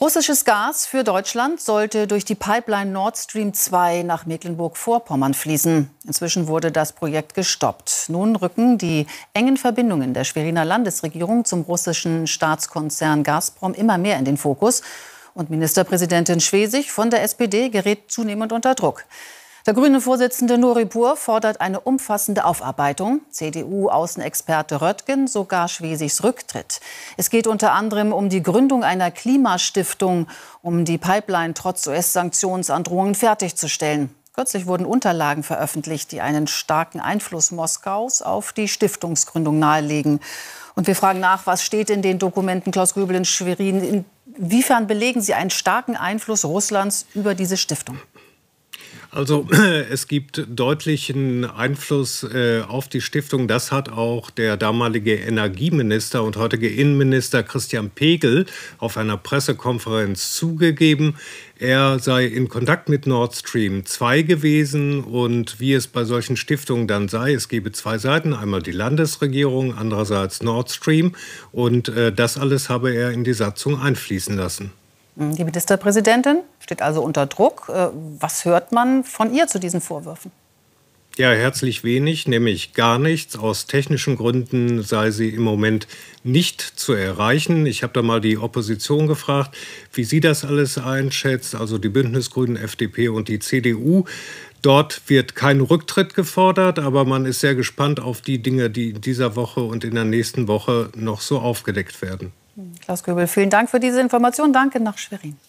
Russisches Gas für Deutschland sollte durch die Pipeline Nord Stream 2 nach Mecklenburg-Vorpommern fließen. Inzwischen wurde das Projekt gestoppt. Nun rücken die engen Verbindungen der Schweriner Landesregierung zum russischen Staatskonzern Gazprom immer mehr in den Fokus. Und Ministerpräsidentin Schwesig von der SPD gerät zunehmend unter Druck. Der grüne Vorsitzende Nuri Bur fordert eine umfassende Aufarbeitung. CDU-Außenexperte Röttgen sogar Schwesigs Rücktritt. Es geht unter anderem um die Gründung einer Klimastiftung, um die Pipeline trotz US-Sanktionsandrohungen fertigzustellen. Kürzlich wurden Unterlagen veröffentlicht, die einen starken Einfluss Moskaus auf die Stiftungsgründung nahelegen. Und wir fragen nach, was steht in den Dokumenten Klaus Göbel in Schwerin? Inwiefern belegen Sie einen starken Einfluss Russlands über diese Stiftung? Also es gibt deutlichen Einfluss äh, auf die Stiftung. Das hat auch der damalige Energieminister und heutige Innenminister Christian Pegel auf einer Pressekonferenz zugegeben. Er sei in Kontakt mit Nord Stream 2 gewesen und wie es bei solchen Stiftungen dann sei, es gebe zwei Seiten, einmal die Landesregierung, andererseits Nord Stream und äh, das alles habe er in die Satzung einfließen lassen. Hm, die Ministerpräsidentin steht also unter Druck. Äh, was hört man von ihr zu diesen Vorwürfen? Ja, herzlich wenig, nämlich gar nichts. Aus technischen Gründen sei sie im Moment nicht zu erreichen. Ich habe da mal die Opposition gefragt, wie sie das alles einschätzt, also die Bündnisgrünen, FDP und die CDU. Dort wird kein Rücktritt gefordert, aber man ist sehr gespannt auf die Dinge, die in dieser Woche und in der nächsten Woche noch so aufgedeckt werden. Klaus Göbel, vielen Dank für diese Information. Danke nach Schwerin.